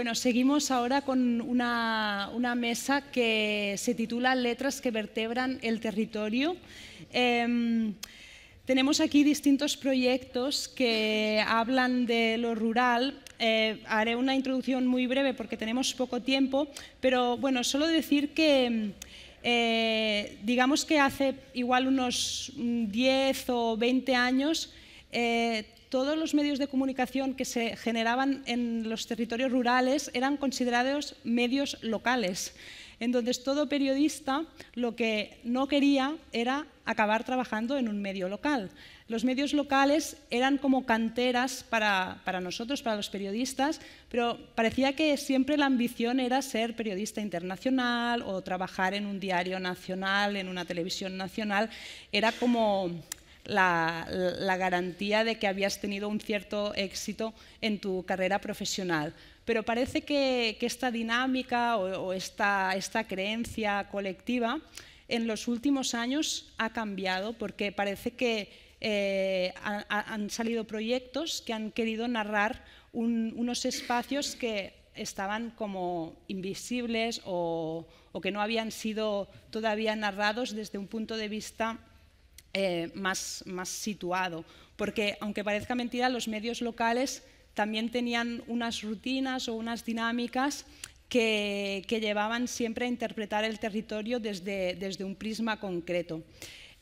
Bueno, seguimos ahora con una, mesa que se titula Letras que vertebran el territorio. Em, tenemos aquí distintos proyectos que hablan de lo rural. Eh, haré una introducción muy breve porque tenemos poco tiempo, pero bueno, solo decir que... Eh, digamos que hace igual unos 10 mm, o 20 años eh, todos los medios de comunicación que se generaban en los territorios rurales eran considerados medios locales. en Entonces, todo periodista lo que no quería era acabar trabajando en un medio local. Los medios locales eran como canteras para, para, nosotros, para los periodistas, pero parecía que siempre la ambición era ser periodista internacional o trabajar en un diario nacional, en una televisión nacional. Era como la, garantía de que habías tenido un cierto éxito en tu carrera profesional pero parece que, esta dinámica o, esta, creencia colectiva en los últimos años ha cambiado porque parece que eh, han salido proyectos que han querido narrar unos espacios que estaban como invisibles o que no habían sido todavía narrados desde un punto de vista eh, más, más situado. Porque, aunque parezca mentira, los medios locales también tenían unas rutinas o unas dinámicas que, llevaban siempre a interpretar el territorio desde, desde un prisma concreto.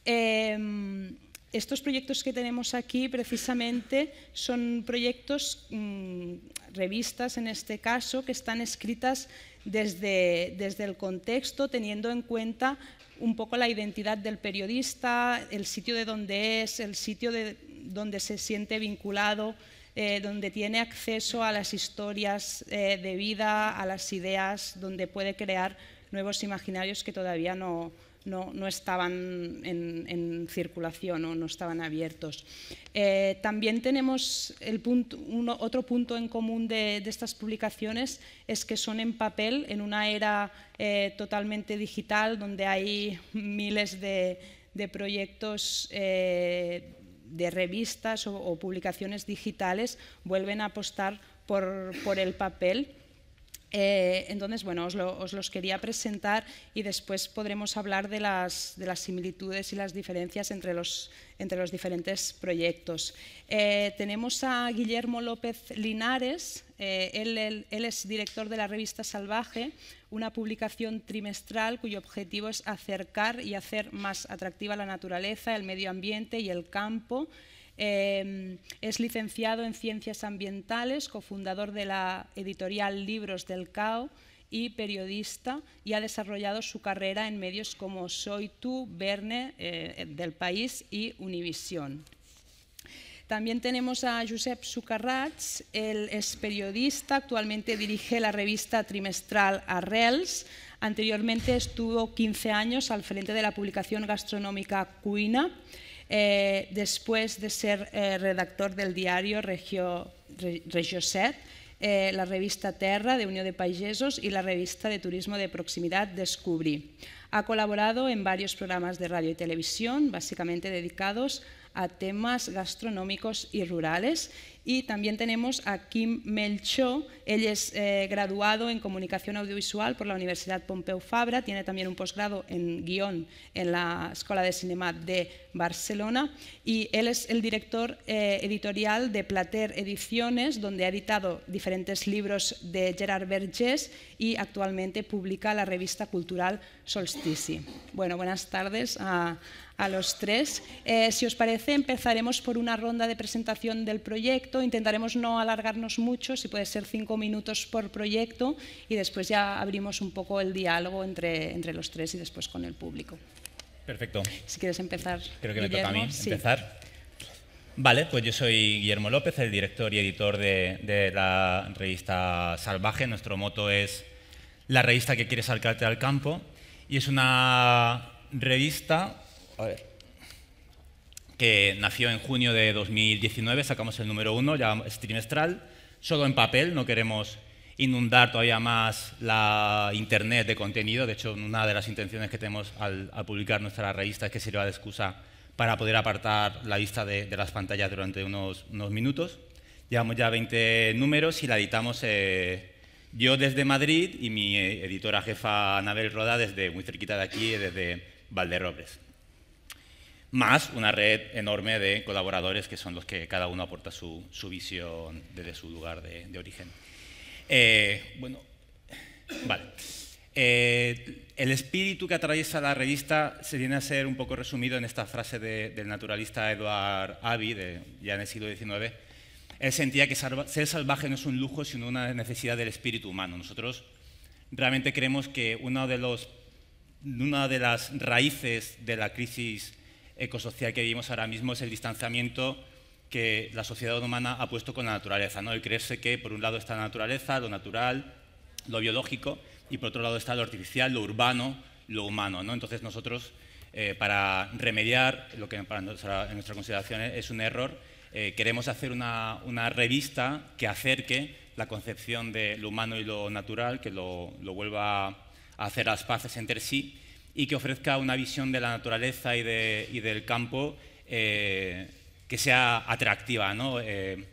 Em, estos proyectos que tenemos aquí precisamente son proyectos, mm, revistas en este caso, que están escritas desde, desde el contexto, teniendo en cuenta un poco la identidad del periodista, el sitio de donde es, el sitio de donde se siente vinculado, eh, donde tiene acceso a las historias eh, de vida, a las ideas, donde puede crear nuevos imaginarios que todavía no, no, estaban en, circulación o ¿no? estaban abiertos. Eh, también tenemos otro punto en común de, estas publicaciones es que son en papel en una era eh, totalmente digital donde hay miles de, proyectos eh, de revistas o, publicaciones digitales vuelven a apostar por el papel eh, entonces, bueno, os, los quería presentar y después podremos hablar de las, similitudes y las diferencias entre los, diferentes proyectos. Eh, tenemos a Guillermo López Linares, eh, él, él, es director de la revista Salvaje, una publicación trimestral cuyo objetivo es acercar y hacer más atractiva la naturaleza, el medio ambiente y el campo Em, es licenciado en Ciencias Ambientales, cofundador de la editorial Libros del CAO y periodista y ha desarrollado su carrera en medios como Soy Tú, Verne, eh, del País y Univisión. También tenemos a Josep Sucarrats, él es periodista, actualmente dirige la revista trimestral Arrels. Anteriormente estuvo 15 años al frente de la publicación gastronómica Cuina. eh, después de ser eh, redactor del diario Regio, Regio 7, eh, la revista Terra de Unión de Pagesos y la revista de turismo de proximidad Descubrí. Ha colaborado en varios programas de radio y televisión, básicamente dedicados a temas gastronómicos y rurales. Y también tenemos a Kim Melchó, él es eh, graduado en Comunicación Audiovisual por la Universidad Pompeu Fabra, tiene también un posgrado en guión en la Escuela de Cinema de Barcelona y él es el director eh, editorial de Plater Ediciones, donde ha editado diferentes libros de Gerard Vergés y actualmente publica la revista cultural Solstici. Bueno, buenas tardes a, a los tres. Eh, si os parece, empezaremos por una ronda de presentación del proyecto. Intentaremos no alargarnos mucho, si puede ser cinco minutos por proyecto, y después ya abrimos un poco el diálogo entre, entre los tres y después con el público. Perfecto. Si quieres empezar. Creo que me toca a mí empezar. Vale, pues yo soy Guillermo López, el director y editor de, de la revista Salvaje. Nuestro moto es la revista que quiere sacarte al campo. Y es una revista a ver, que nació en junio de 2019, sacamos el número uno, ya es trimestral, solo en papel, no queremos inundar todavía más la internet de contenido, de hecho una de las intenciones que tenemos al, publicar nuestra revista es que sirva de excusa para poder apartar la vista de, las pantallas durante unos, minutos. Llevamos ya 20 números y la editamos eh, yo desde Madrid y mi eh, editora jefa Anabel Roda desde muy cerquita de aquí, desde Valderrobles más una red enorme de colaboradores que son los que cada uno aporta su, su visión desde su lugar de, origen. Eh, bueno, vale. Eh, el espíritu que atraviesa la revista se viene a ser un poco resumido en esta frase del naturalista Edward Abbey, de, ya en el siglo XIX. Él sentía que ser salvaje no es un lujo, sino una necesidad del espíritu humano. Nosotros realmente creemos que uno de los, una de las raíces de la crisis ecosocial que vivimos ahora mismo es el distanciamiento que la sociedad humana ha puesto con la naturaleza, ¿no? El creerse que por un lado está la naturaleza, lo natural, lo biológico, y por otro lado está lo artificial, lo urbano, lo humano, ¿no? Entonces nosotros, eh, para remediar lo que para en nuestra consideración es un error, eh, queremos hacer una, revista que acerque la concepción de lo humano y lo natural, que lo, lo vuelva a hacer las paces entre sí y que ofrezca una visión de la naturaleza y, de, y del campo eh, que sea atractiva. ¿no? Eh,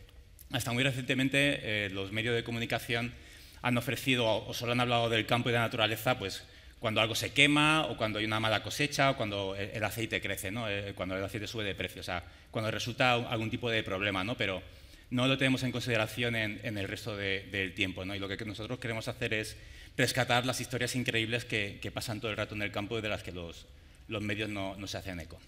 hasta muy recientemente eh, los medios de comunicación han ofrecido o solo han hablado del campo y de la naturaleza pues, cuando algo se quema o cuando hay una mala cosecha o cuando el, aceite crece, ¿no? cuando el aceite sube de precio, o sea, cuando resulta algún tipo de problema, ¿no? pero no lo tenemos en consideración en, en el resto del tiempo. ¿no? Y lo que nosotros queremos hacer es rescatar las historias increíbles que, que, pasan todo el rato en el campo y de las que los, medios no, se hacen eco.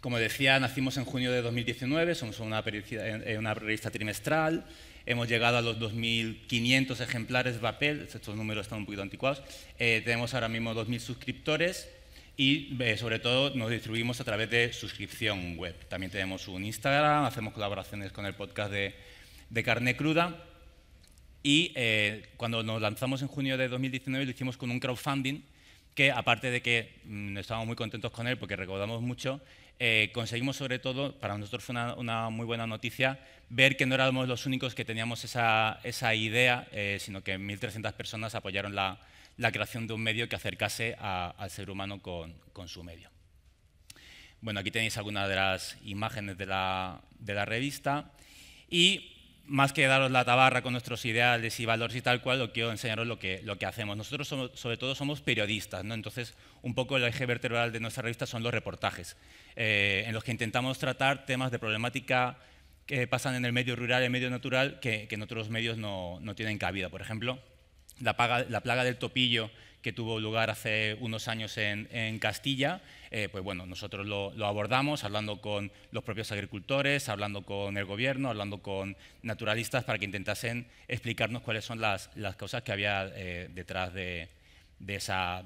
Como decía, nacimos en junio de 2019, somos una, eh, una revista trimestral, hemos llegado a los 2.500 ejemplares de papel, estos números están un poquito anticuados, eh, tenemos ahora mismo 2.000 suscriptores y eh, sobre todo nos distribuimos a través de suscripción web. También tenemos un Instagram, hacemos colaboraciones con el podcast de, de Carne Cruda y eh, cuando nos lanzamos en junio de 2019 lo hicimos con un crowdfunding que aparte de que mm, estábamos muy contentos con él porque recaudamos mucho, eh, conseguimos sobre todo, para nosotros fue una, muy buena noticia, ver que no éramos los únicos que teníamos esa, idea, eh, sino que 1.300 personas apoyaron la, creación de un medio que acercase al ser humano con, su medio. Bueno, aquí tenéis algunas de las imágenes de la, revista. Y más que daros la tabarra con nuestros ideales y valores y tal cual, lo quiero enseñaros lo que, lo que hacemos. Nosotros sobre todo somos periodistas, ¿no? entonces un poco el eje vertebral de nuestra revista son los reportajes, eh, en los que intentamos tratar temas de problemática que pasan en el medio rural y el medio natural que, en otros medios no, tienen cabida. Por ejemplo, la, la, plaga del topillo que tuvo lugar hace unos años en Castilla, eh, pues bueno, nosotros lo, abordamos hablando con los propios agricultores, hablando con el gobierno, hablando con naturalistas para que intentasen explicarnos cuáles son las, las causas que había eh, detrás de, esa,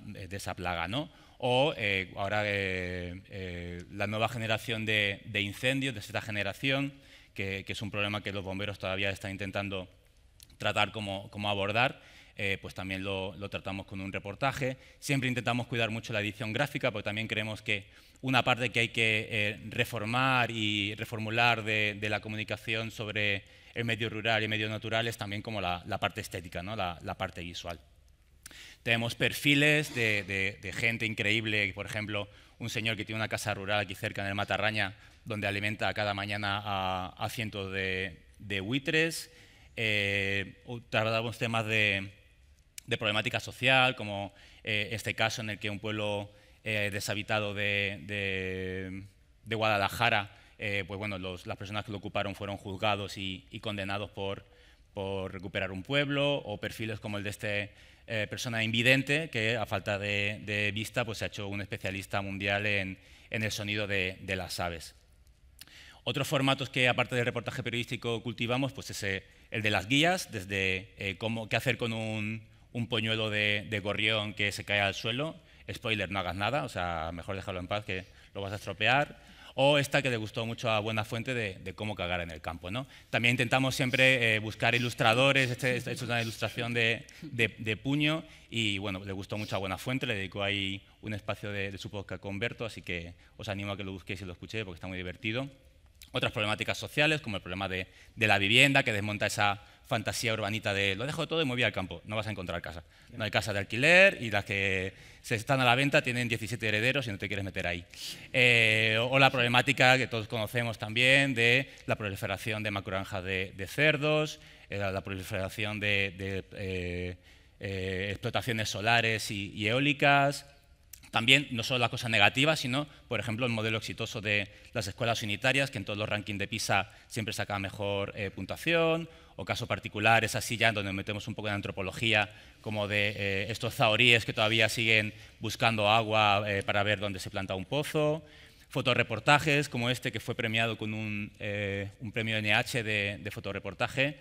plaga, ¿no? O eh, ahora la nueva generación de, incendios, de esta generación, que, es un problema que los bomberos todavía están intentando tratar como abordar eh, pues también lo, tratamos con un reportaje. Siempre intentamos cuidar mucho la edición gráfica, porque también creemos que una parte que hay que eh, reformar y reformular de, la comunicación sobre el medio rural y medio natural es también como la, parte estética, ¿no? la, parte visual. Tenemos perfiles de, gente increíble, por ejemplo, un señor que tiene una casa rural aquí cerca en el Matarraña, donde alimenta cada mañana a, cientos de, de buitres. Eh, tratamos temas de, de problemática social, como eh, este caso en el que un pueblo eh, deshabitado de, Guadalajara, eh, pues bueno, las personas que lo ocuparon fueron juzgados y, condenados por, por, recuperar un pueblo, o perfiles como el de este persona invidente, que a falta de, vista pues, se ha hecho un especialista mundial en, el sonido de, las aves. Otros formatos que, aparte del reportaje periodístico, cultivamos pues es el de las guías, desde cómo, qué hacer con un, un poñuelo de, gorrión que se cae al suelo. Spoiler, no hagas nada, o sea, mejor déjalo en paz que lo vas a estropear. O esta que le gustó mucho a Buena Fuente de, cómo cagar en el campo. ¿no? También intentamos siempre eh, buscar ilustradores, esta este es una ilustración de, puño y bueno, le gustó mucho a Buena Fuente, le dedico ahí un espacio de, su podcast con Berto, así que os animo a que lo busquéis y lo escuchéis porque está muy divertido. Otras problemáticas sociales, como el problema de la vivienda, que desmonta esa fantasía urbanita de lo dejo todo y me voy al campo. No vas a encontrar casa. No hay casa de alquiler y las que se están a la venta tienen 17 herederos y no te quieres meter ahí. Eh, o la problemática que todos conocemos también de la proliferación de macuranjas de, cerdos, eh, la, proliferación de, eh, explotaciones solares y eólicas, también no solo las cosas negativas, sino, por ejemplo, el modelo exitoso de las escuelas unitarias, que en todos los rankings de PISA siempre saca mejor eh, puntuación, o caso particular, esa así ya donde metemos un poco de antropología, como de eh, estos zahoríes que todavía siguen buscando agua eh, para ver dónde se planta un pozo, fotoreportajes como este que fue premiado con un, premio NH de, fotoreportaje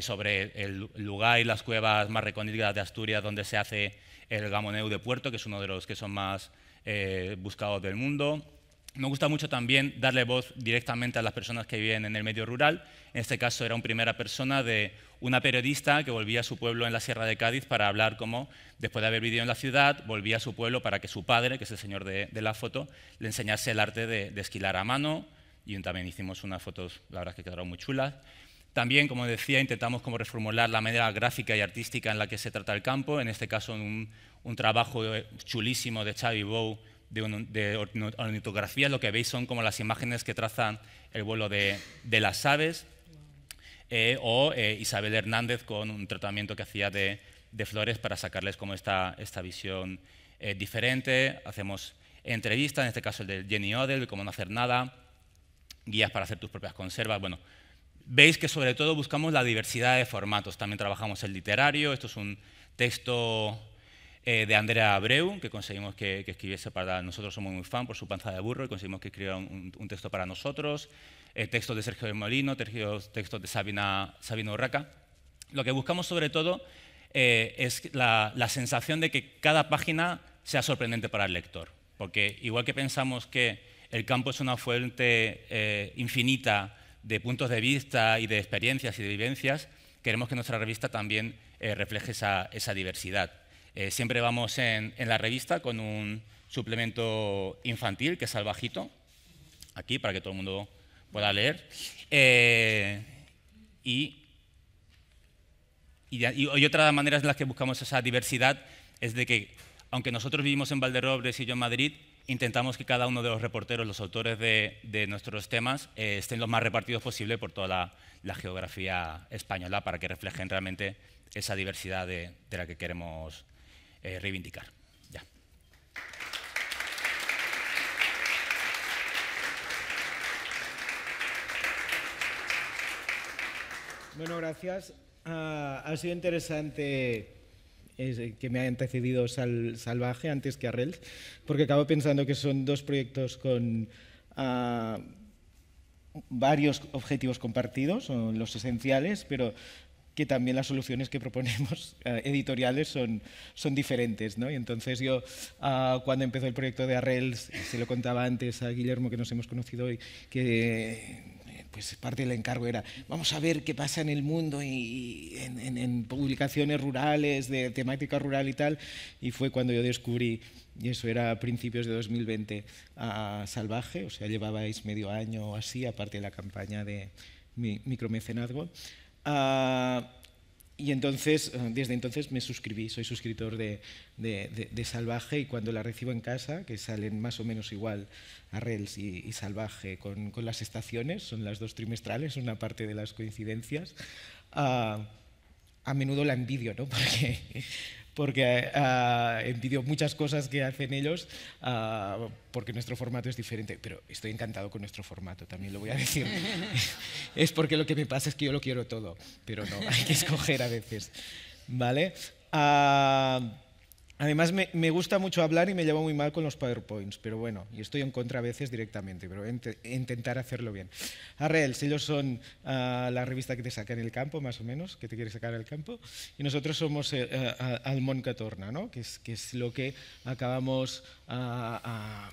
sobre el lugar y las cuevas más recónditas de Asturias donde se hace el Gamoneu de Puerto, que es uno de los que son más eh, buscados del mundo. Me gusta mucho también darle voz directamente a las personas que viven en el medio rural. En este caso era una primera persona de una periodista que volvía a su pueblo en la Sierra de Cádiz para hablar cómo, después de haber vivido en la ciudad, volvía a su pueblo para que su padre, que es el señor de, la foto, le enseñase el arte de, de esquilar a mano. Y también hicimos unas fotos, la verdad, que quedaron muy chulas. También, como decía, intentamos como reformular la manera gráfica y artística en la que se trata el campo, en este caso un, un trabajo chulísimo de Xavi Bow de, ornitografía, lo que veis son como las imágenes que trazan el vuelo de, las aves, eh, o eh, Isabel Hernández con un tratamiento que hacía de, flores para sacarles como esta, esta visión eh, diferente. Hacemos entrevistas, en este caso el de Jenny Odell, cómo no hacer nada, guías para hacer tus propias conservas. Bueno, Veis que sobre todo buscamos la diversidad de formatos. También trabajamos el literario. Esto es un texto eh, de Andrea Abreu, que conseguimos que, escribiese para nosotros, somos muy fan por su panza de burro, y conseguimos que escribiera un, texto para nosotros, eh, textos de Sergio de Molino, textos, de Sabina, Urraca. Lo que buscamos sobre todo eh, es la, sensación de que cada página sea sorprendente para el lector, porque igual que pensamos que el campo es una fuente infinita de puntos de vista y de experiencias y de vivencias, queremos que nuestra revista también eh, refleje esa, diversidad. Eh, siempre vamos en, la revista con un suplemento infantil, que es Salvajito, aquí para que todo el mundo pueda leer. Eh, y, y, y, otra manera en las que buscamos esa diversidad es de que, aunque nosotros vivimos en Valderobres y yo en Madrid, intentamos que cada uno de los reporteros, los autores de, nuestros temas, eh, estén lo más repartidos posible por toda la, geografía española para que reflejen realmente esa diversidad de, la que queremos eh, reivindicar. Bueno, gracias. Ah, ha sido interesante eh, que me ha antecedido al Salvaje antes que Arrels, porque acabo pensando que son dos proyectos con ah, varios objetivos compartidos, son los esenciales, pero que también las soluciones que proponemos eh, editoriales son, son diferentes. ¿no? Y entonces yo, ah, cuando empezó el proyecto de Arrels, se lo contaba antes a Guillermo, que nos hemos conocido hoy, que pues parte del encargo era, vamos a ver qué pasa en el mundo y en, publicaciones rurales, de temática rural y tal, y fue cuando yo descubrí, y eso era a principios de 2020, a Salvaje, o sea, llevabais medio año o así, aparte de la campaña de micromecenazgo. Y entonces, eh, desde entonces me suscribí, soy suscriptor de, de, Salvaje y cuando la recibo en casa, que salen más o menos igual a Rels y, Salvaje con, con, las estaciones, son las dos trimestrales, una parte de las coincidencias, ah, a menudo la envidio, ¿no? Porque, porque uh, envidio muchas cosas que hacen ellos ah, porque nuestro formato es diferente, pero estoy encantado con nuestro formato, también lo voy a decir. es porque lo que me pasa es que yo lo quiero todo, pero no, hay que escoger a veces. ¿Vale? Ah, Además, me, gusta mucho hablar y me llevo muy mal con los PowerPoints, pero bueno, y estoy en contra a veces directamente, pero intentar hacerlo bien. Arrels, ellos son ah, la revista que te saca en el campo, más o menos, que te quiere sacar el campo, y nosotros somos uh, Catorna, ¿no? que, es, que es lo que acabamos... Ah, ah,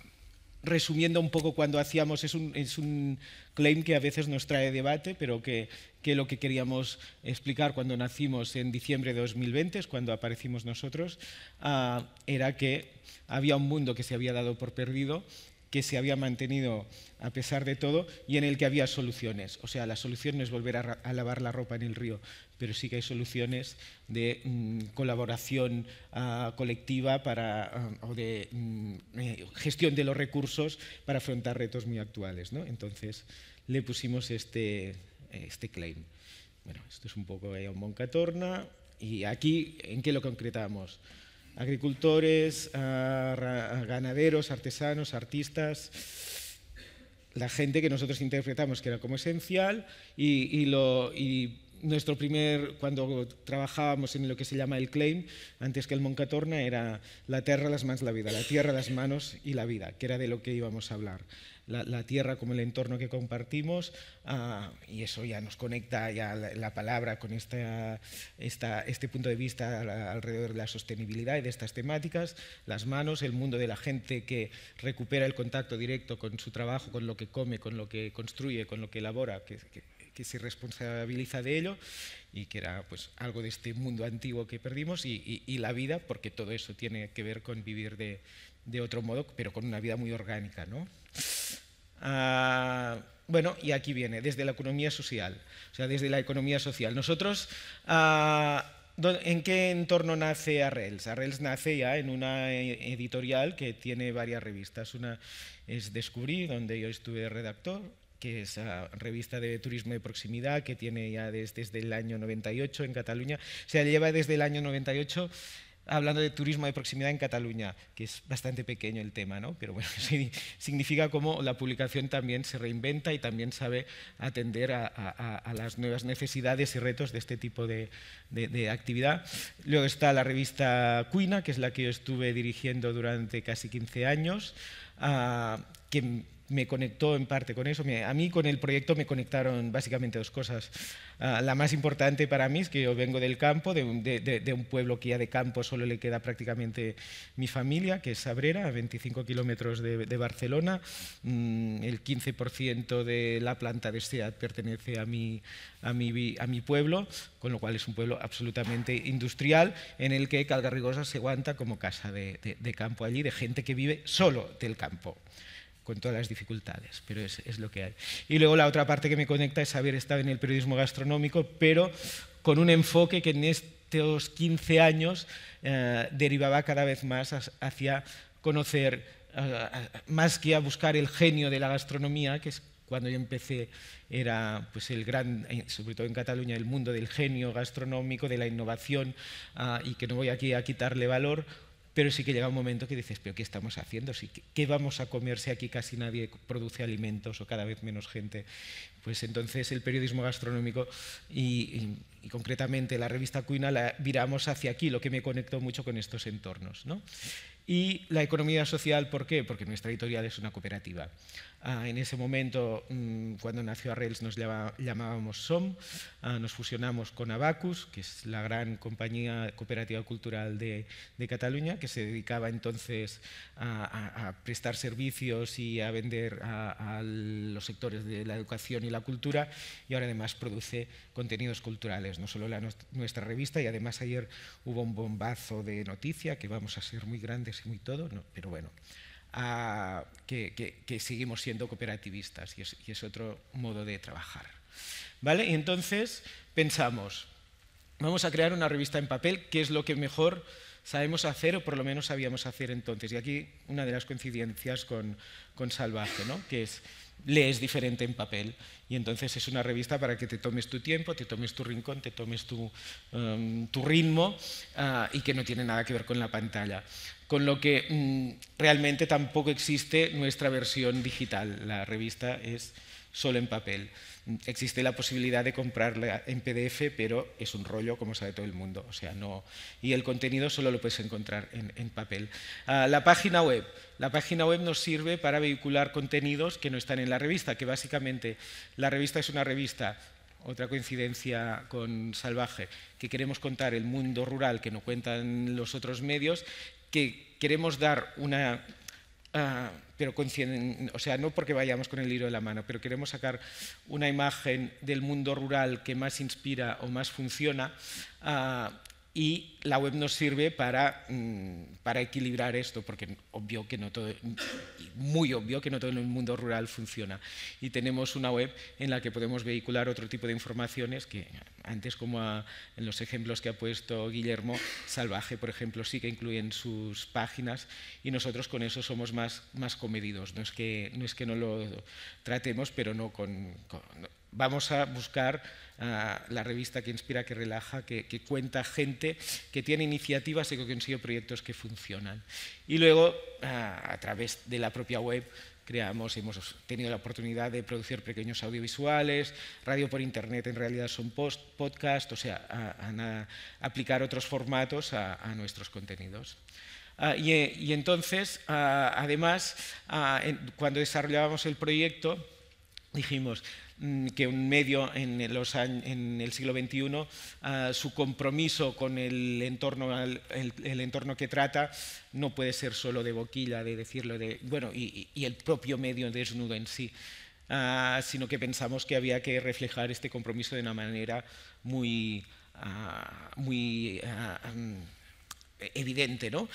resumiendo un poco cuando hacíamos, es un, es un claim que a veces nos trae debate, pero que que lo que queríamos explicar cuando nacimos en diciembre de 2020, es cuando aparecimos nosotros, ah, era que había un mundo que se había dado por perdido que se había mantenido a pesar de todo y en el que había soluciones. O sea, la solución no es volver a, lavar la ropa en el río, pero sí que hay soluciones de mm, colaboración ah, colectiva para, ah, o de mm, eh, gestión de los recursos para afrontar retos muy actuales. Entonces, le pusimos este, este claim. Bueno, esto es un poco el eh, Moncatorna. ¿Y aquí en qué lo concretamos? Agricultores, ah, ganaderos, artesanos, artistas la gente que nosotros interpretamos que era como esencial y, y, nuestro primer, cuando trabajábamos en lo que se llama el claim, antes que el Moncatorna, era la tierra, las manos, la vida, la tierra, las manos y la vida, que era de lo que íbamos a hablar la, tierra como el entorno que compartimos ah, y eso ya nos conecta ya la, palabra con este punto de vista alrededor de la sostenibilidad y de estas temáticas, las manos, el mundo de la gente que recupera el contacto directo con su trabajo, con lo que come, con lo que construye, con lo que elabora, que se responsabiliza de ello y que era pues, algo de este mundo antiguo que perdimos y, la vida, porque todo eso tiene que ver con vivir de, otro modo, pero con una vida muy orgánica. ¿no? Ah, bueno, y aquí viene, desde la economía social, o sea, desde la economía social. Nosotros... Ah, ¿En qué entorno nace Arrels? Arrels nace ya en una e-, editorial que tiene varias revistas. Una es Descubrí, donde yo estuve redactor, que es la revista de turismo de proximidad que tiene ya desde, el año 98 en Cataluña, se lleva desde el año 98 hablando de turismo de proximidad en Cataluña, que es bastante pequeño el tema, ¿no? pero bueno, significa cómo la publicación también se reinventa y también sabe atender a, las nuevas necesidades y retos de este tipo de, actividad. Luego está la revista Cuina, que es la que yo estuve dirigiendo durante casi 15 años, ah, que me conectó en parte con eso. A mí con el proyecto me conectaron básicamente dos cosas. Ah, la más importante para mí es que yo vengo del campo, de un, pueblo que ya de campo solo le queda prácticamente mi familia, que es Sabrera, a 25 kilómetros de, Barcelona. Mm, el 15% de la planta de SEAT pertenece a mi, a mi pueblo, con lo cual es un pueblo absolutamente industrial en el que Calgarrigosa se aguanta como casa de campo allí, de gente que vive solo del campo con todas las dificultades, pero es, es, lo que hay. Y luego la otra parte que me conecta es haber estado en el periodismo gastronómico, pero con un enfoque que en estos 15 años eh, derivaba cada vez más hacia conocer, más que a buscar el genio de la gastronomía, que es cuando yo empecé era pues el gran, eh, sobre todo en Cataluña, el mundo del genio gastronómico, de la innovación, ah, y que no voy aquí a quitarle valor, pero sí que llega un momento que dices, pero ¿qué estamos haciendo? ¿Qué vamos a comer si aquí casi nadie produce alimentos o cada vez menos gente? Pues entonces el periodismo gastronómico y, concretamente la revista Cuina la viramos hacia aquí, lo que me conectó mucho con estos entornos. Y la economía social, ¿por qué? Porque nuestra editorial es una cooperativa. Ah, en ese momento, mm, cuando nació Arrels, nos llamábamos SOM, ah, nos fusionamos con Abacus, que es la gran compañía cooperativa cultural de, Cataluña, que se dedicaba entonces a, prestar servicios y a vender a, los sectores de la educación y la cultura, y ahora además produce contenidos culturales, no solo nuestra revista, y además ayer hubo un bombazo de noticia, que vamos a ser muy grandes y muy todo, pero bueno que, seguimos siendo cooperativistas y es, otro modo de trabajar. ¿Vale? Y entonces pensamos, vamos a crear una revista en papel, que es lo que mejor sabemos hacer o por lo menos sabíamos hacer entonces. Y aquí una de las coincidencias con, con Salvaje, ¿no? que es lees diferente en papel. Y entonces es una revista para que te tomes tu tiempo, te tomes tu rincón, te tomes tu, em, ritmo ah, y que no tiene nada que ver con la pantalla. Con lo que mm, realmente tampoco existe nuestra versión digital. La revista es solo en papel existe la posibilidad de comprarla en PDF, pero es un rollo, como sabe todo el mundo. O sea, no, y el contenido solo lo puedes encontrar en, papel. Ah, la página web. La página web nos sirve para vehicular contenidos que no están en la revista, que básicamente la revista es una revista otra coincidencia con Salvaje, que queremos contar el mundo rural que no cuentan los otros medios, que queremos dar una, ah, pero o sea, no porque vayamos con el hilo de la mano, pero queremos sacar una imagen del mundo rural que más inspira o más funciona. Ah, y la web nos sirve para, mm, para equilibrar esto, porque obvio que no todo, muy obvio que no todo en el mundo rural funciona. Y tenemos una web en la que podemos vehicular otro tipo de informaciones que antes, como en los ejemplos que ha puesto Guillermo, Salvaje, por ejemplo, sí que incluyen sus páginas y nosotros con eso somos más, más comedidos. No es, que, no es que no lo tratemos, pero no con vamos a buscar ah, la revista que inspira, que relaja, que, cuenta gente que tiene iniciativas y que consigue proyectos que funcionan. Y luego, ah, a través de la propia web, creamos, hemos tenido la oportunidad de producir pequeños audiovisuales, radio por internet en realidad son podcasts, podcast, o sea, aplicar otros formatos a nuestros contenidos. Ah, eh, y, entonces, además, cuando desarrollábamos el proyecto, dijimos, Mm, que un medio en, los en el siglo XXI, ah, su compromiso con el entorno, el, entorno, que trata no puede ser solo de boquilla, de decirlo, de, bueno, y, el propio medio desnudo en sí, ah, sino que pensamos que había que reflejar este compromiso de una manera muy, ah, muy mm, evidente. ¿no?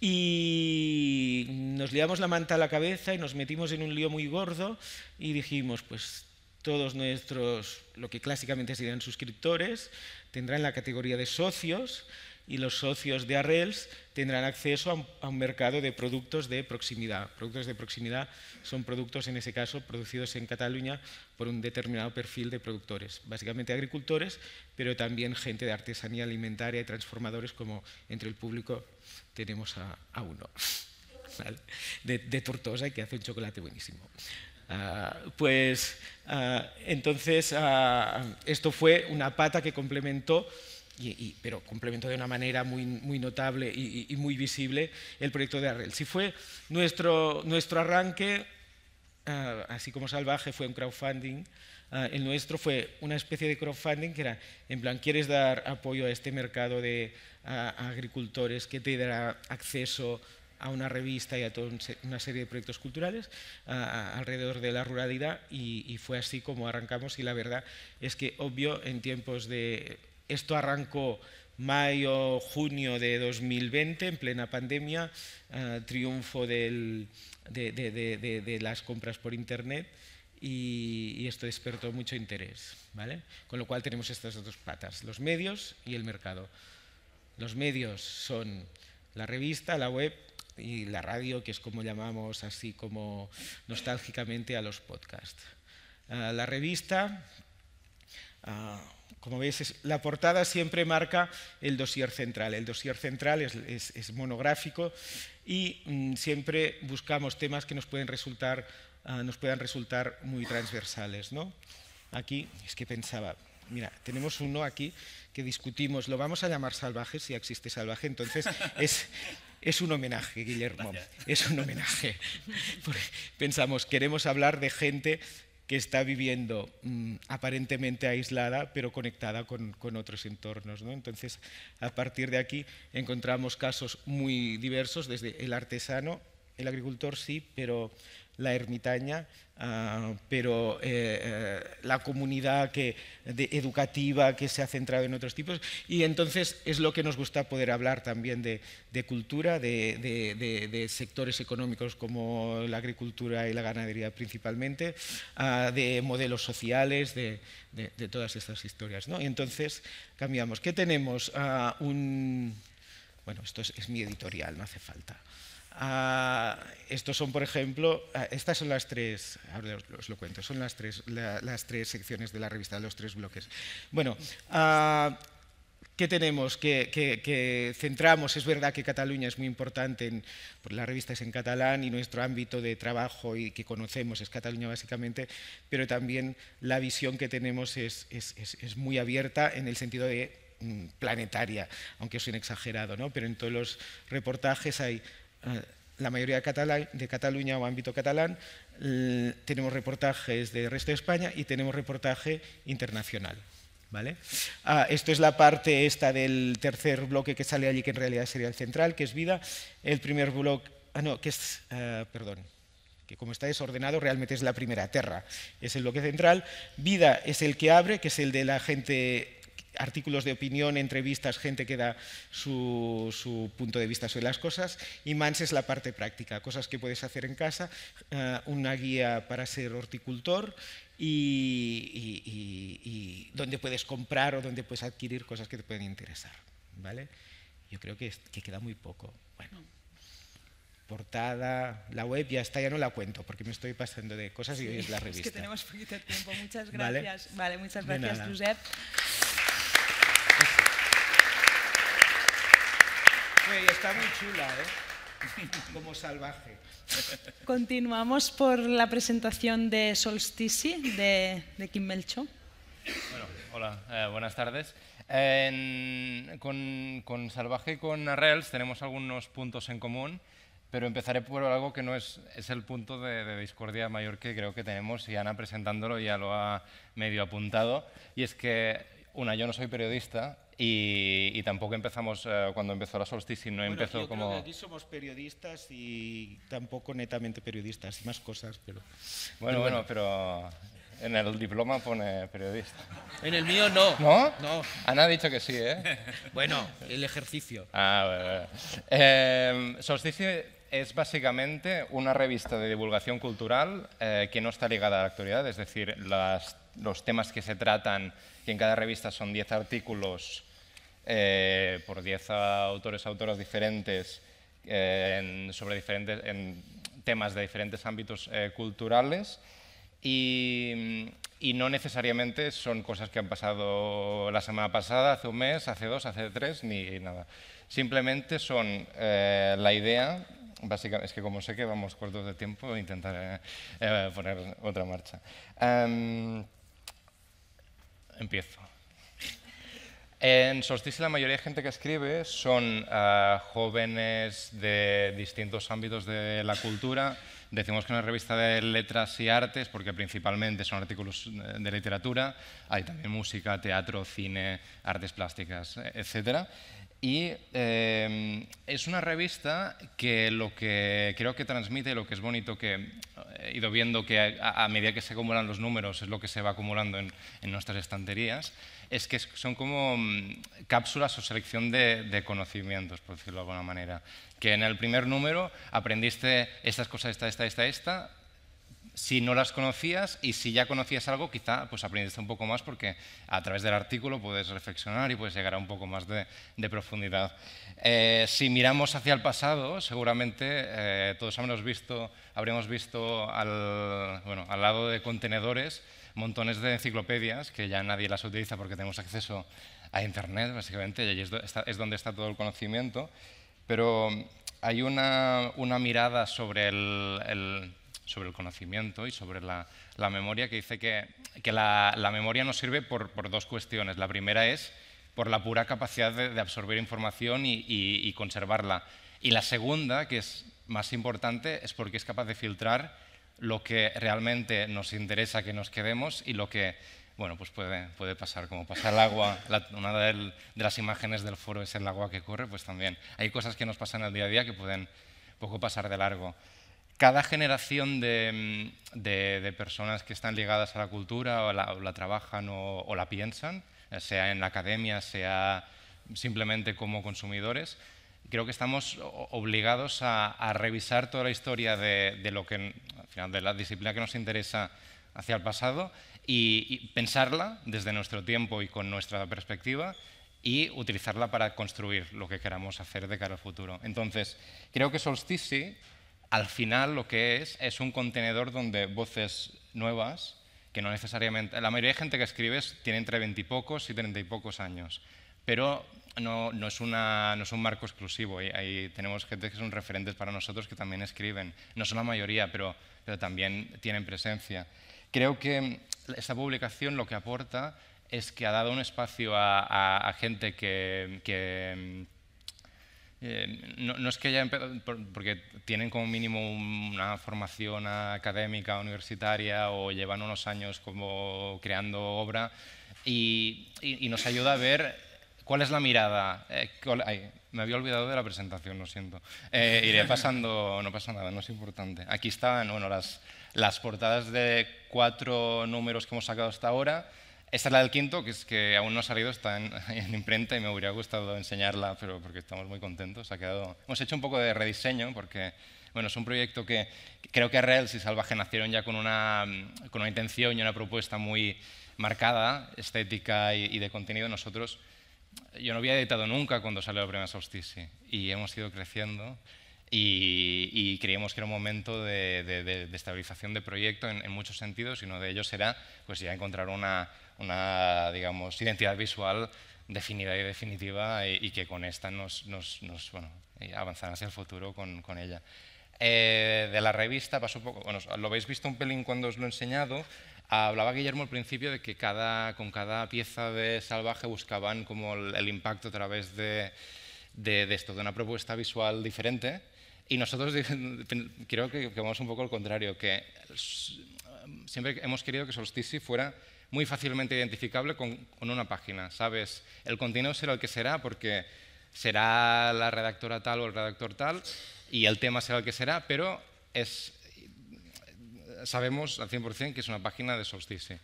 Y nos liamos la manta a la cabeza y nos metimos en un lío muy gordo y dijimos, pues todos nuestros, lo que clásicamente serían suscriptores, tendrán la categoría de socios y los socios de Arrels tendrán acceso a un, mercado de productos de proximidad. Productos de proximidad son productos, en ese caso, producidos en Cataluña por un determinado perfil de productores, básicamente agricultores, pero también gente de artesanía alimentaria y transformadores, como entre el público tenemos a, uno, de Tortosa, que hace un chocolate buenísimo. Ah, pues ah, entonces ah, esto fue una pata que complementó, pero complementó de una manera muy, notable y, muy visible el proyecto de Arrel. Si fue nuestro, nuestro arranque, así como salvaje, fue un crowdfunding. el nuestro fue una especie de crowdfunding que era, en plan, quieres dar apoyo a este mercado de agricultores que te dará acceso a una revista y a toda una serie de proyectos culturales alrededor de la ruralidad y, fue así como arrancamos y la verdad es que obvio en tiempos de... Esto arrancó mayo, junio de 2020, en plena pandemia, ah, triunfo de, las compras por Internet y, esto despertó mucho interés. ¿vale? Con lo cual tenemos estas dos patas, los medios y el mercado. Los medios son la revista, la web y la radio, que es como llamamos así como nostálgicamente a los podcasts. Ah, la revista, ah, como veis, la portada siempre marca el dossier central. El dossier central es, es, monográfico y mm, siempre buscamos temas que nos, pueden resultar, ah, nos puedan resultar muy transversales. ¿no? Aquí es que pensaba, mira, tenemos uno aquí que discutimos, lo vamos a llamar salvaje, si existe salvaje, entonces es, es un homenaje, Guillermo, es un homenaje. Porque pensamos, queremos hablar de gente que está viviendo mm, aparentemente aislada, pero conectada con, otros entornos. Entonces, a partir de aquí encontramos casos muy diversos, desde el artesano, el agricultor sí, pero la ermitaña, ah, pero eh, eh, la comunidad que, de, educativa que se ha centrado en otros tipos. Y entonces es lo que nos gusta poder hablar también de, cultura, de, sectores económicos como la agricultura y la ganadería principalmente, ah, de modelos sociales, de, todas estas historias. ¿no? Y entonces cambiamos. ¿Qué tenemos? Ah, un... Bueno, esto es mi editorial, no hace falta. Ah, estos son, por ejemplo, ah, estas son las tres, os, lo cuento, son las tres, las tres secciones de la revista, los tres bloques. Bueno, ah, ¿Qué tenemos? Que, centramos, es verdad que Cataluña es muy importante, en, la revista es en catalán y nuestro ámbito de trabajo y que conocemos es Cataluña básicamente, pero también la visión que tenemos es, es, muy abierta en el sentido de mm, planetaria, aunque es exagerado, ¿no? pero en todos los reportajes hay eh, la mayoría de, de Cataluña o ámbito catalán, tenemos reportajes del resto de España y tenemos reportaje internacional. ¿Vale? Ah, esto es la parte esta del tercer bloque que sale allí, que en realidad sería el central, que es vida. El primer bloque, ah, no, que es, eh, perdón, que como está desordenado realmente es la primera, terra, es el bloque central. Vida es el que abre, que es el de la gente artículos de opinión, entrevistas, gente que da su, punto de vista sobre las cosas. Y MANS es la parte práctica, cosas que puedes hacer en casa, eh, una guía para ser horticultor y, y, donde puedes comprar o donde puedes adquirir cosas que te pueden interesar. ¿vale? Yo creo que, queda muy poco. Bueno, portada, la web ya está, ya no la cuento porque me estoy pasando de cosas y hoy es la revista. Es que tenemos poquito tiempo, muchas gracias. vale muchas gracias, Josep. Sí, está muy chula, ¿eh? Como salvaje. Continuamos por la presentación de Solstici de, Kim Melcho. Bueno, hola, eh, buenas tardes. con, Salvaje y con Arrels tenemos algunos puntos en común, pero empezaré por algo que no es, es el punto de, discordia mayor que creo que tenemos y Ana presentándolo ya lo ha medio apuntado, y es que, una, yo no soy periodista y, tampoco empezamos, eh, cuando empezó la solsticio, no empezó como... Creo aquí somos periodistas y tampoco netamente periodistas, más cosas, pero... Bueno, bueno, pero en el diploma pone periodista. En el mío no. ¿No? No. Ana ha dicho que sí, ¿eh? bueno, el ejercicio. Ah, Eh, es básicamente una revista de divulgación cultural eh, que no está ligada a la actualidad, es decir, las los temas que se tratan, que en cada revista son 10 artículos eh, por 10 autores, autoras diferentes, eh, sobre diferentes, en temas de diferentes ámbitos eh, culturales. Y, no necesariamente son cosas que han pasado la semana pasada, hace un mes, hace dos, hace tres, ni nada. Simplemente son la idea Básicamente, es que como sé que vamos cortos de tiempo, intentaré poner otra marcha. Em, empiezo. En Solstice la mayoría de gente que escribe son ah, jóvenes de distintos ámbitos de la cultura. Decimos que es una revista de letras y artes porque principalmente son artículos eh, de literatura. Hay también música, teatro, cine, artes plásticas, etc. Y em, es una revista que lo que creo que transmite lo que es bonito que eh, he ido viendo que a, medida que se acumulan los números es lo que se va acumulando en, nuestras estanterías, es que son como mm, cápsulas o selección de, de, conocimientos, por decirlo de alguna manera. Que en el primer número aprendiste estas cosas, esta, esta, esta, esta, si no las conocías y si ya conocías algo, quizá pues aprendiste un poco más porque a través del artículo puedes reflexionar y puedes llegar a un poco más de, profundidad. Eh, si miramos hacia el pasado, seguramente eh, todos habremos visto, habremos visto al, bueno, al lado de contenedores montones de enciclopedias que ya nadie las utiliza porque tenemos acceso a Internet, básicamente, y allí es donde está todo el conocimiento. Pero hay una, una mirada sobre el sobre el conocimiento y sobre la, memoria, que dice que, la, memoria nos sirve por, dos cuestiones. La primera es por la pura capacidad de, absorber información y, conservarla. Y la segunda, que es más importante, es porque es capaz de filtrar lo que realmente nos interesa que nos quedemos y lo que bueno, pues puede, puede pasar, como pasa el agua, una de las imágenes del foro es el agua que corre, pues también hay cosas que nos pasan en el día a día que pueden poco pasar de largo cada generación mm, de, personas que están ligadas a la cultura o la, trabajan o, la piensan, eh, sea en la academia, sea simplemente como consumidores, creo que estamos obligados a, revisar toda la historia de, lo que, al final, de la disciplina que nos interesa hacia el pasado y, y pensarla desde nuestro tiempo y con nuestra perspectiva y utilizarla para construir lo que queramos hacer de cara al futuro. Entonces, creo que Solstici al final lo que es es un contenedor donde voces nuevas, que no necesariamente... La mayoría de gente que escribe tiene entre veintipocos y treinta y pocos años, pero no, es una, es un marco exclusivo. Ahí, ahí, tenemos gente que son referentes para nosotros que también escriben. No son la mayoría, pero, pero también tienen presencia. Creo que esta publicación lo que aporta es que ha dado un espacio a, a gente que, que eh, no, no, es que haya porque tienen como mínimo una formación académica, universitaria o llevan unos años como creando obra y, nos ayuda a ver cuál es la mirada. Eh, me había olvidado de la presentación, lo siento. Eh, iré pasando, no pasa nada, no es importante. Aquí están bueno, las, las portadas de cuatro números que hemos sacado hasta ahora esta es la del quinto, que es que aún no ha salido, está en, imprenta y me hubiera gustado enseñarla, pero porque estamos muy contentos. Ha quedado... Hemos hecho un poco de rediseño porque bueno, es un proyecto que creo que Real y Salvaje nacieron ya con una, mm, con una intención y una propuesta muy marcada, estética y, de contenido. Nosotros, yo no había editado nunca cuando salió la primera solstice y hemos ido creciendo. Y, y, creíamos que era un momento de, estabilización de proyecto en, muchos sentidos y uno de ellos era pues, ya encontrar una, una digamos, identidad visual definida y definitiva y, que con esta nos, nos, nos bueno, eh, hacia el futuro con, ella. Eh, de la revista pasó poco, lo habéis visto un pelín cuando os lo he enseñado, hablaba Guillermo al principio de que cada, con cada pieza de Salvaje buscaban como el, impacto a través de, esto, de una propuesta visual diferente. Y nosotros creo que, que, vamos un poco al contrario, que siempre hemos querido que Solstici fuera muy fácilmente identificable con, con una página, ¿sabes? El contenido será el que será porque será la redactora tal o el redactor tal y el tema será el que será, pero es, sabemos al 100% que es una página de solsticio.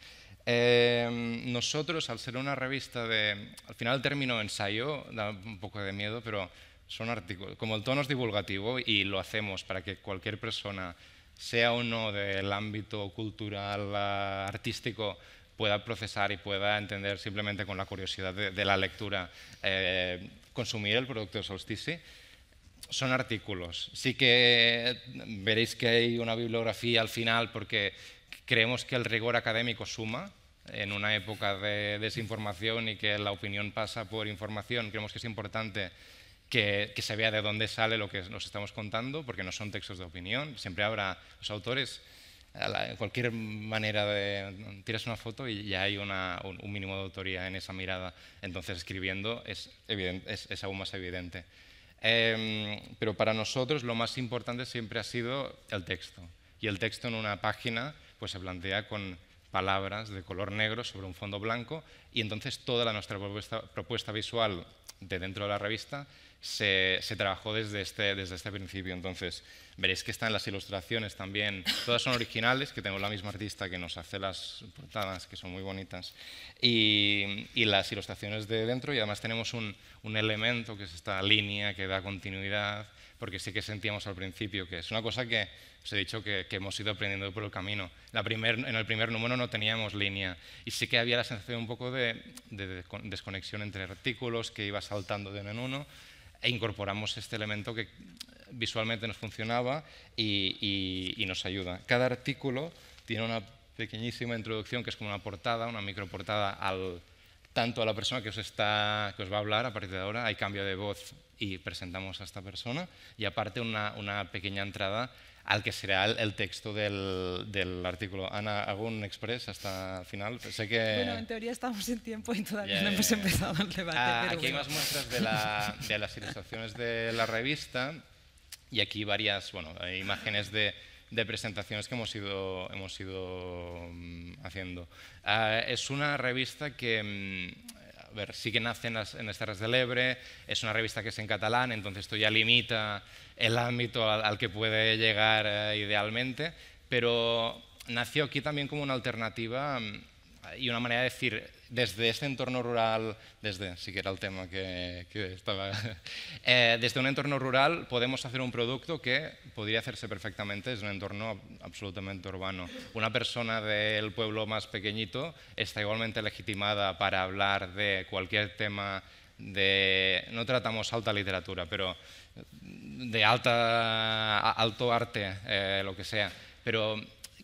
Em, nosotros, al ser una revista de... Al final el término ensayo da un poco de miedo, pero son artículos... Como el tono es divulgativo y lo hacemos para que cualquier persona, sea o no del ámbito cultural, artístico, pueda procesar y pueda entender simplemente con la curiosidad de, la lectura, eh, consumir el producto de Solstici, son artículos. Sí que veréis que hay una bibliografía al final porque creemos que el rigor académico suma en una época de desinformación y que la opinión pasa por información. Creemos que es importante que se vea de dónde sale lo que nos estamos contando, porque no son textos de opinión. Siempre habrá los autores cualquier manera de tiras una foto y ya hay un, mínimo de autoría en esa mirada. Entonces escribiendo es, aún más evidente. Em, pero para nosotros lo más importante siempre ha sido el texto. Y el texto en una página pues, se plantea con palabras de color negro sobre un fondo blanco y entonces toda la nuestra propuesta, visual de dentro de la revista se, trabajó desde este, desde este principio. Entonces, veréis que están las ilustraciones también, todas son originales, que tengo la misma artista que nos hace las portadas, que son muy bonitas, y, las ilustraciones de dentro, y además tenemos un, un elemento que es esta línea que da continuidad, porque sí que sentíamos al principio que es una cosa que os he dicho que, hemos ido aprendiendo por el camino. La en el primer número no teníamos línea y sí que había la sensación un poco de, desconexión entre artículos que iba saltando de uno en uno e incorporamos este elemento que visualmente nos funcionaba y, y nos ayuda. Cada artículo tiene una pequeñísima introducción que es como una portada, una microportada al, tanto a la persona que os, está, que os va a hablar a partir de ahora, hay cambio de voz y presentamos a esta persona, y aparte una, una pequeña entrada al que será el, texto del, del, artículo. Ana, ¿hago un express hasta el final? Sé que... Bueno, en teoría estamos en tiempo y todavía no hemos empezado el debate. Ah, aquí hay más muestras de, la, de las ilustraciones de la revista y aquí varias bueno, imágenes de de presentaciones que hemos ido, hemos mm, haciendo. Ah, es una revista que, mm, a ver, sí que nace en las, en del Ebre, es una revista que es en catalán, entonces esto ya limita el ámbito al, que puede llegar eh, idealmente, pero nació aquí también como una alternativa mm, y una manera de decir, desde este entorno rural, desde, sí que era el tema que, estaba, eh, desde un entorno rural podemos hacer un producto que podría hacerse perfectamente desde un entorno absolutamente urbano. Una persona del pueblo más pequeñito está igualmente legitimada para hablar de cualquier tema de, no tratamos alta literatura, pero de alta, alto arte, eh, lo que sea, pero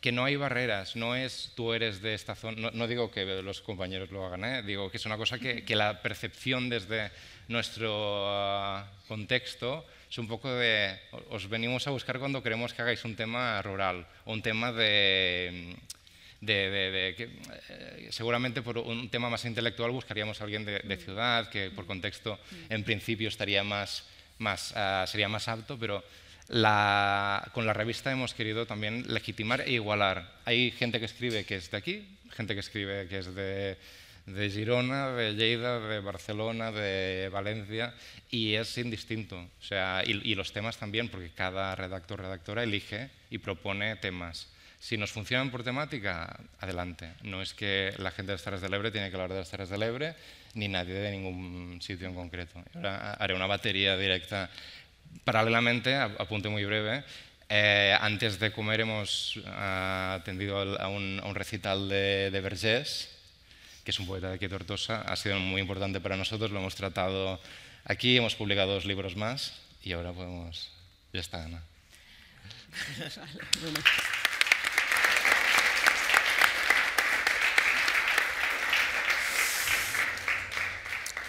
que no hay barreras, no es tú eres de esta zona, no, digo que los compañeros lo hagan, ¿eh? digo que es una cosa que, la percepción desde nuestro ah, contexto es un poco de, os venimos a buscar cuando queremos que hagáis un tema rural o un tema de... Mm, de, que, eh, seguramente por un tema más intelectual buscaríamos a alguien de, ciudad que por contexto en principio estaría más, más ah, sería más apto, pero con la revista hemos querido también legitimar e igualar. Hay gente que escribe que es de aquí, gente que escribe que es de, Girona, de Lleida, de Barcelona, de Valencia, y es indistinto. O sea, y, los temas también, porque cada redactor redactora elige y propone temas. Si nos funcionan por temática, adelante. No es que la gente de las Terres del Ebre tiene que hablar de las Terres del Ebre, ni nadie de ningún sitio en concreto. Ahora haré una batería directa paralelamente, apunte muy breve, eh, antes de comer hemos eh, atendido a un, recital de, Vergés, que es un poeta de aquí Tortosa. Ha sido muy importante para nosotros, lo hemos tratado aquí, hemos publicado dos libros más y ahora podemos... Ya está,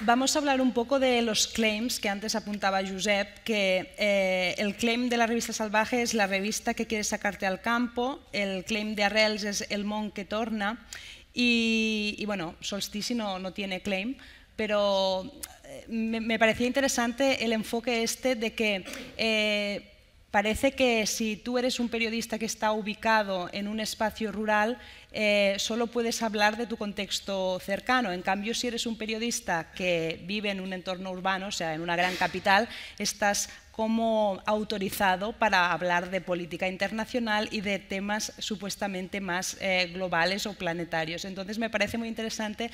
vamos a hablar un poco de los claims que antes apuntaba Josep, que eh, el claim de la revista Salvaje es la revista que quiere sacarte al campo, el claim de Arrels es el mon que torna y, bueno, Solstici no, no tiene claim, pero eh, me, parecía interesante el enfoque este de que... Eh, parece que si tú eres un periodista que está ubicado en un espacio rural, eh, solo puedes hablar de tu contexto cercano. En cambio, si eres un periodista que vive en un entorno urbano, o sea, en una gran capital, estás como autorizado para hablar de política internacional y de temas supuestamente más eh, globales o planetarios. Entonces, me parece muy interesante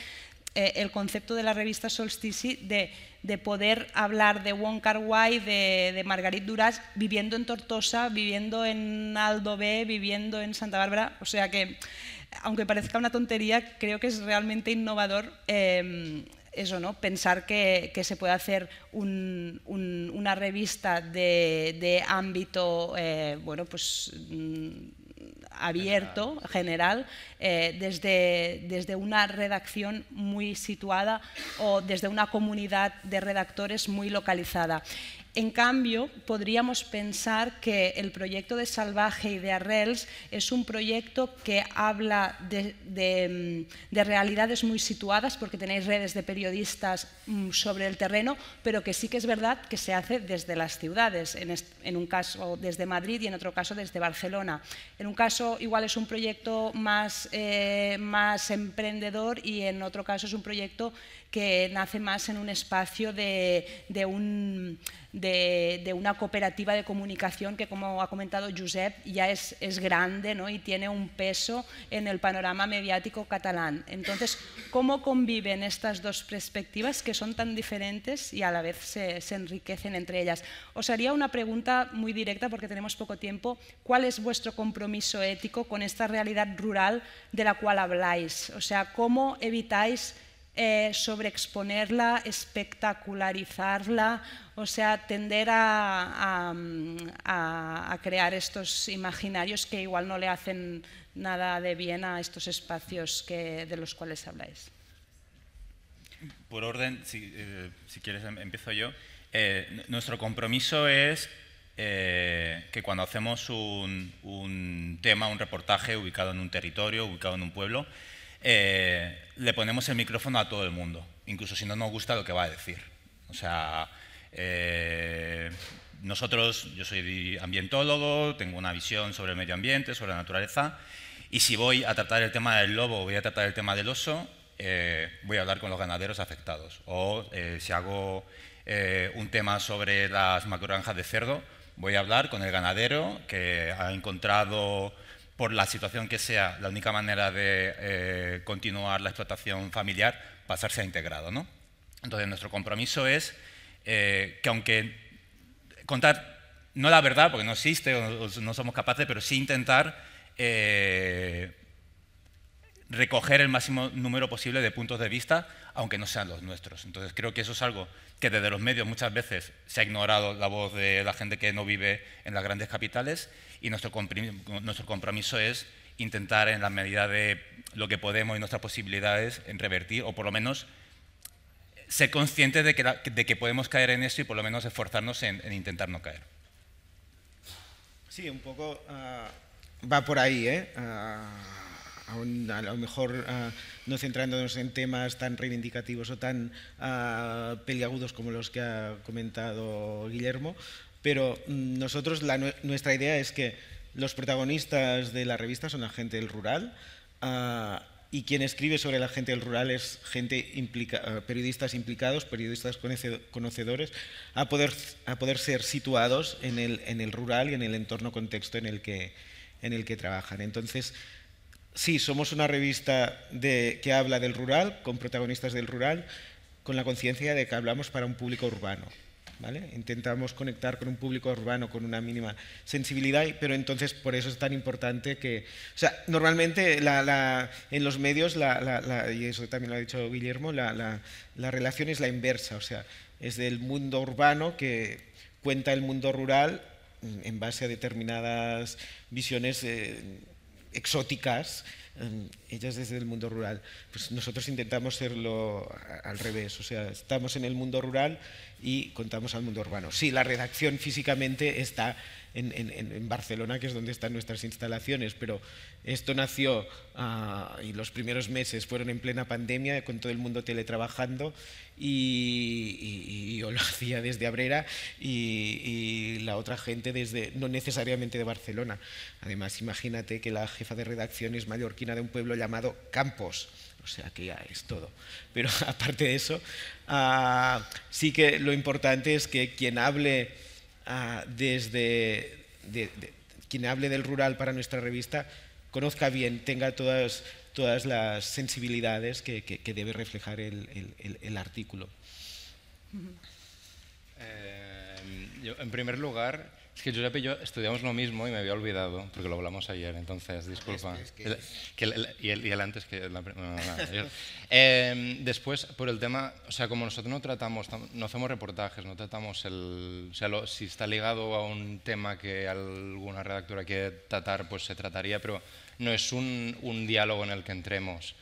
eh, el concepto de la revista Solstici de, poder hablar de Wong Kar de, de Margarit Duras, viviendo en Tortosa, viviendo en B, viviendo en Santa Bárbara. O sea que aunque parezca una tontería, creo que es realmente innovador em, eso, ¿no? Pensar que, se puede hacer una revista de, ámbito, eh, bueno, pues mm, abierto, general, eh, desde, desde una redacción muy situada o desde una comunidad de redactores muy localizada. En cambio, podríamos pensar que el proyecto de Salvaje y de Arrels es un proyecto que habla de, mm, realidades muy situadas, porque tenéis redes de periodistas mm, sobre el terreno, pero que sí que es verdad que se hace desde las ciudades, en, un caso desde Madrid y en otro caso desde Barcelona. En un caso igual es un proyecto más eh, emprendedor y en otro caso es un proyecto que nace más en un espacio de, un, de, una cooperativa de comunicación que, como ha comentado Josep, ya es, es grande ¿no? y tiene un peso en el panorama mediático catalán. Entonces, ¿cómo conviven estas dos perspectivas que son tan diferentes y a la vez se, se enriquecen entre ellas? Os haría una pregunta muy directa porque tenemos poco tiempo. ¿Cuál es vuestro compromiso ético con esta realidad rural de la cual habláis? O sea, ¿cómo evitáis eh, sobreexponerla, espectacularizarla, o sea, tender a, crear estos imaginarios que igual no le hacen nada de bien a estos espacios de los cuales habláis. Por orden, si, eh, quieres em, empiezo yo. Eh, nuestro compromiso es que cuando hacemos un, tema, un reportaje ubicado en un territorio, ubicado en un pueblo, eh, le ponemos el micrófono a todo el mundo, incluso si no nos gusta lo que va a decir. O sea, eh, nosotros, yo soy ambientólogo, tengo una visión sobre el medio ambiente, sobre la naturaleza, y si voy a tratar el tema del lobo o voy a tratar el tema del oso, eh, voy a hablar con los ganaderos afectados. O si hago un tema sobre las macrogranjas de cerdo, voy a hablar con el ganadero que ha encontrado por la situación que sea, la única manera de eh, continuar la explotación familiar, pasarse a integrado. ¿no? Entonces, nuestro compromiso es eh, que aunque contar, no la verdad, porque no existe, o, no somos capaces, pero sí intentar eh, recoger el máximo número posible de puntos de vista aunque no sean los nuestros. Entonces creo que eso es algo que desde los medios muchas veces se ha ignorado la voz de la gente que no vive en las grandes capitales y nuestro, compromiso es intentar en la medida de lo que podemos y nuestras posibilidades en revertir o por lo menos ser conscientes de que, podemos caer en eso y por lo menos esforzarnos en, intentar no caer. Sí, un poco ah, va por ahí, ¿eh? Ah, a, lo mejor no centrándonos en temas tan reivindicativos o tan peliagudos como los que ha comentado Guillermo, pero mm, nosotros, nuestra idea es que los protagonistas de la revista son la gente del rural y quien escribe sobre la gente del rural es gente periodistas implicados, periodistas conocedores, a poder, a poder ser situados en el, en el, rural y en el entorno contexto en el que, en el que trabajan. Entonces, Sí, somos una revista que habla del rural, con protagonistas del rural, con la conciencia de que hablamos para un público urbano. ¿vale? Intentamos conectar con un público urbano con una mínima sensibilidad, pero entonces por eso es tan importante que... O sea, normalmente en los medios, y eso también lo ha dicho Guillermo, la, relación es la inversa, o sea, es del mundo urbano que cuenta el mundo rural en base a determinadas visiones... Eh, exóticas, em, ellas desde el mundo rural. Pues nosotros intentamos hacerlo al revés, o sea, estamos en el mundo rural y contamos al mundo urbano. Sí, la redacción físicamente está en, Barcelona, que es donde están nuestras instalaciones, pero esto nació ah, y los primeros meses fueron en plena pandemia, con todo el mundo teletrabajando y, yo lo hacía desde Abrera y, la otra gente desde, no necesariamente de Barcelona. Además, imagínate que la jefa de redacción es mallorquina de un pueblo llamado Campos. O sea que ya es todo. Pero aparte de eso, ah, sí que lo importante es que quien hable Ah, desde quien hable del rural para nuestra revista conozca bien, tenga todas, todas las sensibilidades que, debe reflejar el, artículo. Eh, en primer lugar, es que Giuseppe y yo estudiamos lo mismo y me había olvidado, porque lo hablamos ayer, entonces, disculpa. y, el, antes que... La, em, después, por el tema, o sea, como nosotros no tratamos, no hacemos reportajes, no tratamos el... O sea, si está ligado a un tema que alguna redactora quiere tratar, pues se trataría, pero no es un, un diálogo en el que entremos.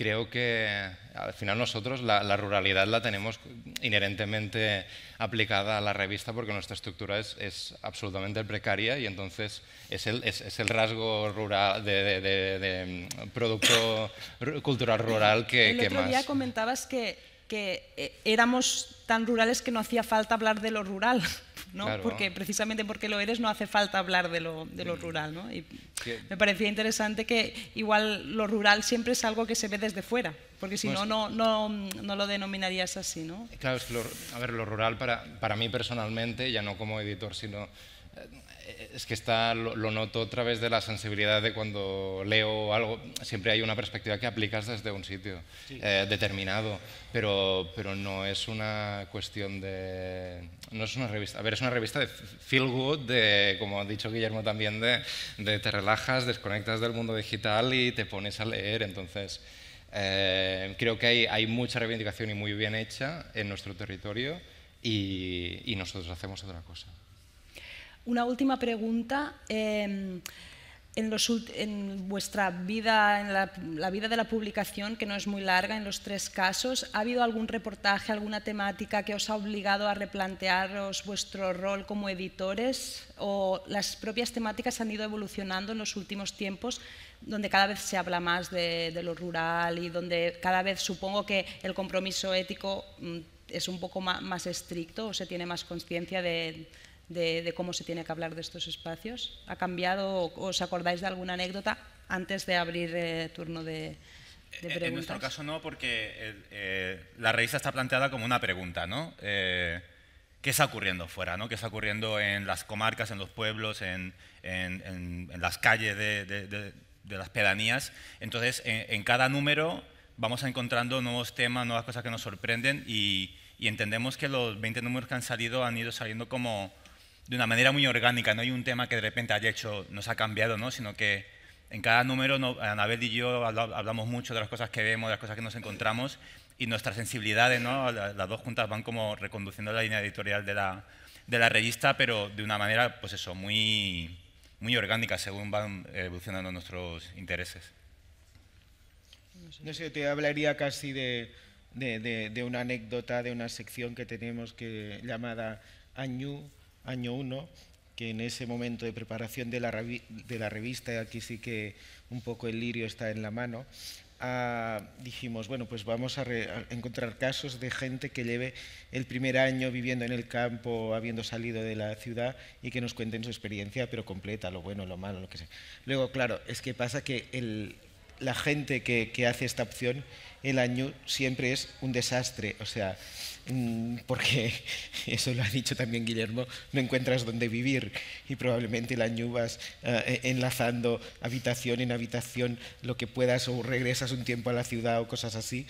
creo que al final nosotros la, la, ruralidad la tenemos inherentemente aplicada a la revista porque nuestra estructura es, es absolutamente precaria y entonces es el, es, es el rasgo rural de, de, de, de, mm, producto cultural rural que, el otro que más... día comentabas que que eh, éramos tan rurales que no hacía falta hablar de lo rural, ¿no? Porque precisamente porque lo eres no hace falta hablar de lo, mm. rural, ¿no? me parecía interesante que igual lo rural siempre es algo que se ve desde fuera, porque si no, no, no, lo denominarías así, ¿no? Claro, es que lo, a ver, lo rural para, para mí personalmente, ya no como editor, sino eh, es que está, lo, noto a través de la sensibilidad de cuando leo algo, siempre hay una perspectiva que aplicas desde un sitio eh, determinado, pero, pero no es una cuestión de... No es una revista, a ver, es una revista de feel good, de, como ha dicho Guillermo también, de, de te relajas, desconectas del mundo digital y te pones a leer, entonces... Eh, creo que hay, hay, mucha reivindicación y muy bien hecha en nuestro territorio y nosotros hacemos otra cosa. Una última pregunta. Em, en, vuestra vida, en la, vida de la publicación, que no es muy larga en los tres casos, ¿ha habido algún reportaje, alguna temática que os ha obligado a replantearos vuestro rol como editores? ¿O las propias temáticas han ido evolucionando en los últimos tiempos, donde cada vez se habla más de, lo rural y donde cada vez supongo que el compromiso ético mm, es un poco más estricto o se tiene más conciencia de, de, cómo se tiene que hablar de estos espacios? ¿Ha cambiado o os acordáis de alguna anécdota antes de abrir eh, turno de, eh, preguntas? En nuestro caso no, porque eh, la revista está planteada como una pregunta, ¿no? ¿Qué está ocurriendo fuera? ¿no? ¿Qué está ocurriendo en las comarcas, en los pueblos, en, las calles de, las pedanías? Entonces, en cada número vamos encontrando nuevos temas, nuevas cosas que nos sorprenden y, y entendemos que los 20 números que han salido han ido saliendo como, de una manera muy orgánica. No hay un tema que de repente haya hecho, nos ha cambiado, ¿no? sino que en cada número no, Anabel y yo hablamos mucho de las cosas que vemos, de las cosas que nos encontramos y nuestras sensibilidades, ¿no? las, dos juntas van como reconduciendo la línea editorial de la, de la revista, pero de una manera, pues eso, muy, muy orgánica según van evolucionando nuestros intereses. No sé, te hablaría casi de, una anécdota, de una sección que tenemos que, llamada Añú, año 1, que en ese momento de preparación de la, revista, y aquí sí que un poco el lirio está en la mano, ah, dijimos, bueno, pues vamos a, encontrar casos de gente que lleve el primer año viviendo en el campo, habiendo salido de la ciudad y que nos cuenten su experiencia, pero completa, lo bueno, lo malo, lo que sea. Luego, claro, es que pasa que la gente que, que hace esta opción, el año siempre es un desastre, o sea, Mm, porque eso lo ha dicho también Guillermo, no encuentras dónde vivir y probablemente la ñubas eh, eh, enlazando habitación en habitación lo que puedas o regresas un tiempo a la ciudad o cosas así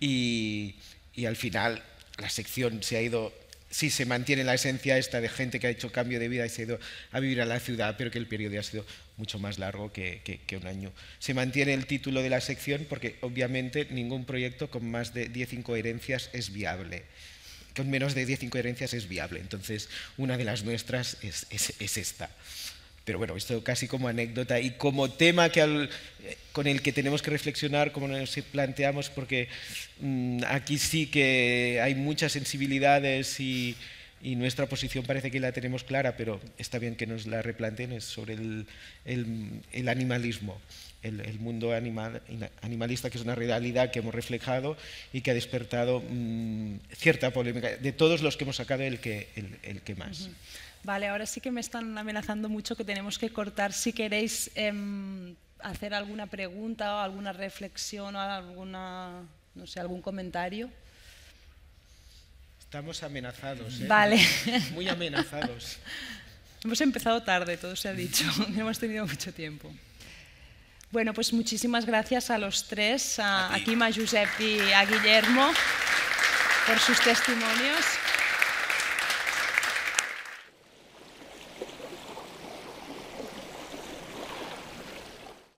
y, y al final la sección se ha ido Sí, se mantiene la esencia esta de gente que ha hecho cambio de vida y se ha ido a vivir a la ciudad, pero que el periodo ha sido mucho más largo que, un año. Se mantiene el título de la sección porque obviamente ningún proyecto con más de 10 incoherencias es viable con menos de 10 incoherencias es viable. Entonces, una de las nuestras es esta. Pero bueno, esto casi como anécdota y como tema que eh, con el que tenemos que reflexionar, como nos planteamos, porque mm, aquí sí que hay muchas sensibilidades y, nuestra posición parece que la tenemos clara, pero está bien que nos la replanteen, es sobre el, animalismo. El, mundo animalista, que es una realidad que hemos reflejado y que ha despertado mm, cierta polémica, de todos los que hemos sacado el que, el, que más. Vale, ahora sí que me están amenazando mucho que tenemos que cortar. Si queréis em, hacer alguna pregunta o alguna reflexión o alguna, no sé, algún comentario. Estamos amenazados. ¿eh? Vale. Muy amenazados. Hemos empezado tarde, todo se ha dicho. No hemos tenido mucho tiempo. Bueno, pues muchísimas gracias a los tres, a, Kima Josep y a Guillermo, por sus testimonios.